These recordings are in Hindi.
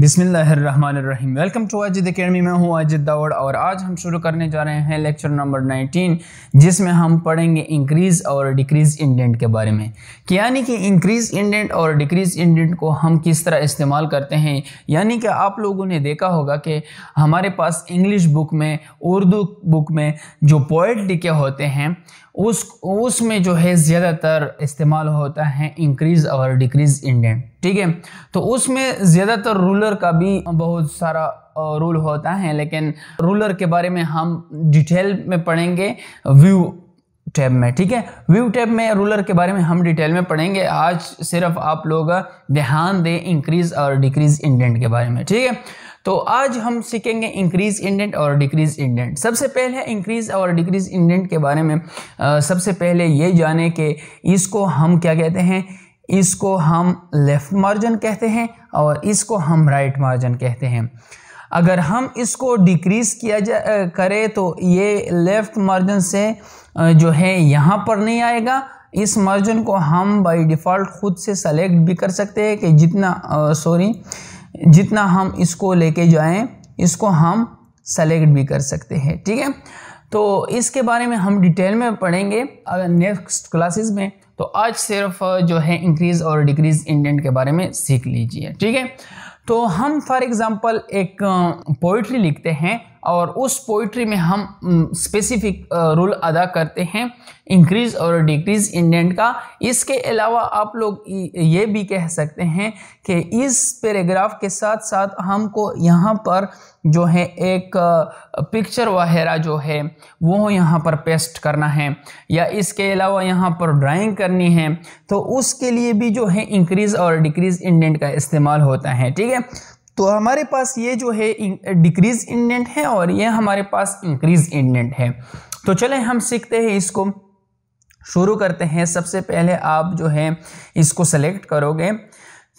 बिसमीम वेलकम टू अजिद अकेडमी मैं हूँ अजिद दावड़ और आज हम शुरू करने जा रहे हैं लेक्चर नंबर 19 जिसमें हम पढ़ेंगे इंक्रीज़ और डिक्रीज़ इंडेंट के बारे में कि यानी कि इंक्रीज़ इंडेंट और डिक्रीज़ इंडेंट को हम किस तरह इस्तेमाल करते हैं यानी कि आप लोगों ने देखा होगा कि हमारे पास इंग्लिश बुक में उर्दू बुक में जो पोइट लिखे होते हैं उस उसमें जो है ज़्यादातर इस्तेमाल होता है इंक्रीज़ और डिक्रीज़ इंडेंट ठीक है तो उसमें ज़्यादातर रूलर रूलर का भी बहुत सारा रूल होता है लेकिन रूलर के बारे में हम डिटेल में पढ़ेंगे व्यू टैब में ठीक है व्यू टैब में रूलर के बारे में हम डिटेल में पढ़ेंगे आज सिर्फ आप लोग ध्यान दें इंक्रीज और डिक्रीज इंडेंट के बारे में ठीक है तो आज हम सीखेंगे इंक्रीज इंडेंट और डिक्रीज इंडेंट सबसे पहले इंक्रीज और डिक्रीज इंडेंट के बारे में आ, सबसे पहले ये जाने कि इसको हम क्या कहते हैं इसको हम लेफ़्ट मार्जिन कहते हैं और इसको हम राइट right मार्जिन कहते हैं अगर हम इसको डिक्रीज़ किया जा करें तो ये लेफ़्ट मार्जिन से जो है यहाँ पर नहीं आएगा इस मार्जिन को हम बाय डिफ़ॉल्ट खुद से सेलेक्ट भी कर सकते हैं कि जितना सॉरी जितना हम इसको लेके जाएं इसको हम सेलेक्ट भी कर सकते हैं ठीक है तो इसके बारे में हम डिटेल में पढ़ेंगे अगर नेक्स्ट क्लासेस में तो आज सिर्फ जो है इंक्रीज और डिक्रीज इंडेंट के बारे में सीख लीजिए ठीक है तो हम फॉर एग्ज़ाम्पल एक पोइट्री लिखते हैं और उस पोइट्री में हम स्पेसिफिक रोल अदा करते हैं इंक्रीज और डिक्रीज इंडेंट का इसके अलावा आप लोग ये भी कह सकते हैं कि इस पैराग्राफ के साथ साथ हमको यहाँ पर जो है एक पिक्चर वगैरह जो है वो यहाँ पर पेस्ट करना है या इसके अलावा यहाँ पर ड्राइंग करनी है तो उसके लिए भी जो है इंक्रीज और डिक्रीज इंडेंट का इस्तेमाल होता है ठीक है तो हमारे पास ये जो है डिक्रीज इंडेंट है और ये हमारे पास इंक्रीज इंडेंट है तो चलें हम सीखते हैं इसको शुरू करते हैं सबसे पहले आप जो है इसको सेलेक्ट करोगे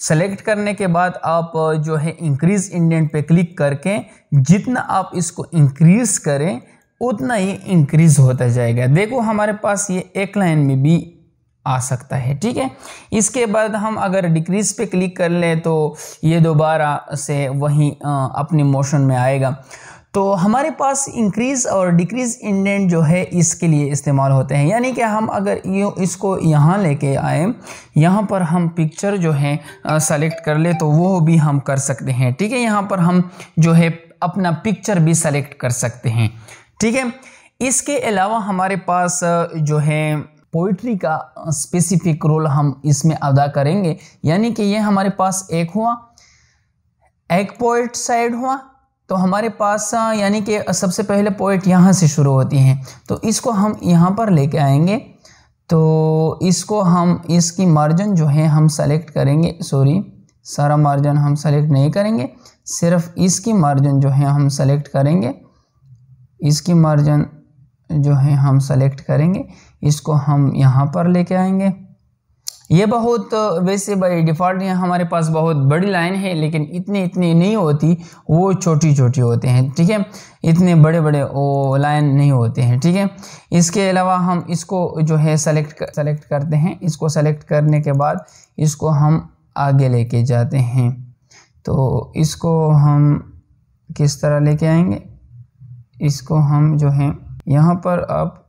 सेलेक्ट करने के बाद आप जो है इंक्रीज इंडेंट पे क्लिक करके जितना आप इसको इंक्रीज करें उतना ही इंक्रीज होता जाएगा देखो हमारे पास ये एक लाइन में भी आ सकता है ठीक है इसके बाद हम अगर डिक्रीज पे क्लिक कर लें तो ये दोबारा से वहीं अपने मोशन में आएगा तो हमारे पास इंक्रीज़ और डिक्रीज़ इंडेंट जो है इसके लिए इस्तेमाल होते हैं यानी कि हम अगर ये इसको यहाँ लेके आए यहाँ पर हम पिक्चर जो है सेलेक्ट कर ले तो वो भी हम कर सकते हैं ठीक है यहाँ पर हम जो है अपना पिक्चर भी सेलेक्ट कर सकते हैं ठीक है इसके अलावा हमारे पास जो है पोइट्री का स्पेसिफिक रोल हम इसमें अदा करेंगे यानी कि ये हमारे पास एक हुआ एक पोइट साइड हुआ तो हमारे पास यानी कि सबसे पहले पोइट यहाँ से शुरू होती हैं तो इसको हम यहाँ पर लेके आएंगे तो इसको हम इसकी मार्जिन जो है हम सेलेक्ट करेंगे सॉरी सारा मार्जिन हम सेलेक्ट नहीं करेंगे सिर्फ इसकी मार्जिन जो है हम सेलेक्ट करेंगे इसकी मार्जिन जो है हम सेलेक्ट करेंगे इसको हम यहाँ पर लेके आएंगे ये बहुत वैसे बाई डिफ़ॉल्ट यहाँ हमारे पास बहुत बड़ी लाइन है लेकिन इतनी इतनी नहीं होती वो छोटी छोटी होते हैं ठीक है इतने बड़े बड़े वो लाइन नहीं होते हैं ठीक है इसके अलावा हम इसको जो है सेलेक्ट कर, सेलेक्ट करते हैं इसको सेलेक्ट करने के बाद इसको हम आगे लेके जाते हैं तो इसको हम किस तरह लेके आएंगे इसको हम जो है यहाँ पर आप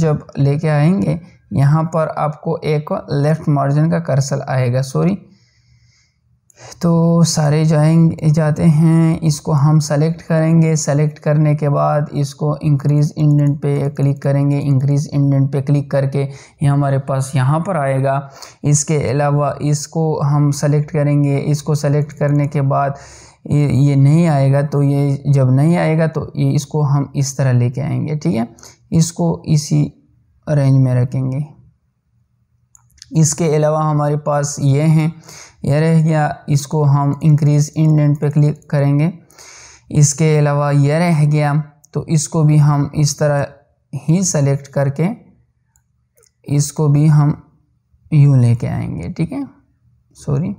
जब लेके आएंगे यहाँ पर आपको एक लेफ़्ट मार्जिन का कर्सल आएगा सॉरी तो सारे जाएंगे जाते हैं इसको हम सेलेक्ट करेंगे सेलेक्ट करने के बाद इसको इंक्रीज़ इंडेंट पे क्लिक करेंगे इंक्रीज़ इंडेंट पे क्लिक करके ये हमारे पास यहाँ पर आएगा इसके अलावा इसको हम सेलेक्ट करेंगे इसको सेलेक्ट करने के बाद ये ये नहीं आएगा तो ये जब नहीं आएगा तो ये इसको हम इस तरह लेके आएंगे ठीक है इसको इसी रेंज में रखेंगे इसके अलावा हमारे पास ये हैं ये रह गया इसको हम इंक्रीज़ इंडेंट पे क्लिक करेंगे इसके अलावा ये रह गया तो इसको भी हम इस तरह ही सेलेक्ट करके इसको भी हम यूँ लेके आएंगे ठीक है सॉरी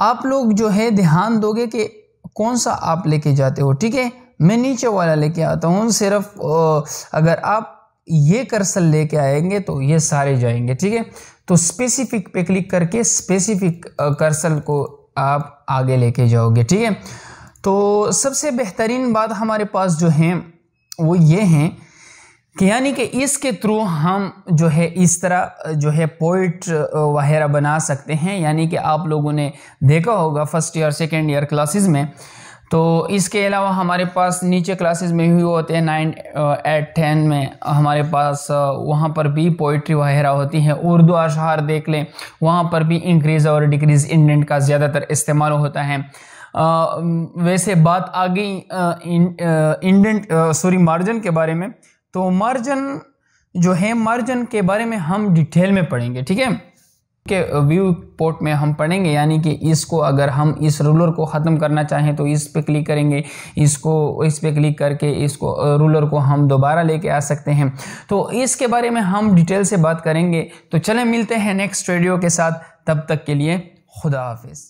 आप लोग जो है ध्यान दोगे कि कौन सा आप लेके जाते हो ठीक है मैं नीचे वाला लेके आता हूँ सिर्फ अगर आप ये कर्सल लेके आएंगे तो ये सारे जाएंगे ठीक है तो स्पेसिफिक पे क्लिक करके स्पेसिफिक कर्सल को आप आगे लेके जाओगे ठीक है तो सबसे बेहतरीन बात हमारे पास जो है वो ये हैं यानी कि इसके थ्रू हम जो है इस तरह जो है पोइट वगैरह बना सकते हैं यानी कि आप लोगों ने देखा होगा first year second year classes में तो इसके अलावा हमारे पास नीचे क्लासेस में भी होते हैं नाइन एट टेन में हमारे पास वहाँ पर भी पोइट्री वगैरह होती है उर्दू अशार देख लें वहाँ पर भी इंक्रीज़ और डिक्रीज़ इंडेंट का ज़्यादातर इस्तेमाल होता है आ, वैसे बात आ गई इंडेंट सॉरी मार्जिन के बारे में तो मर्जन जो है मर्जन के बारे में हम डिटेल में पढ़ेंगे ठीक है के व्यू पोर्ट में हम पढ़ेंगे यानी कि इसको अगर हम इस रूलर को ख़त्म करना चाहें तो इस पे क्लिक करेंगे इसको इस पे क्लिक करके इसको रूलर को हम दोबारा लेके आ सकते हैं तो इसके बारे में हम डिटेल से बात करेंगे तो चलें मिलते हैं नेक्स्ट वीडियो के साथ तब तक के लिए खुदा हाफिज़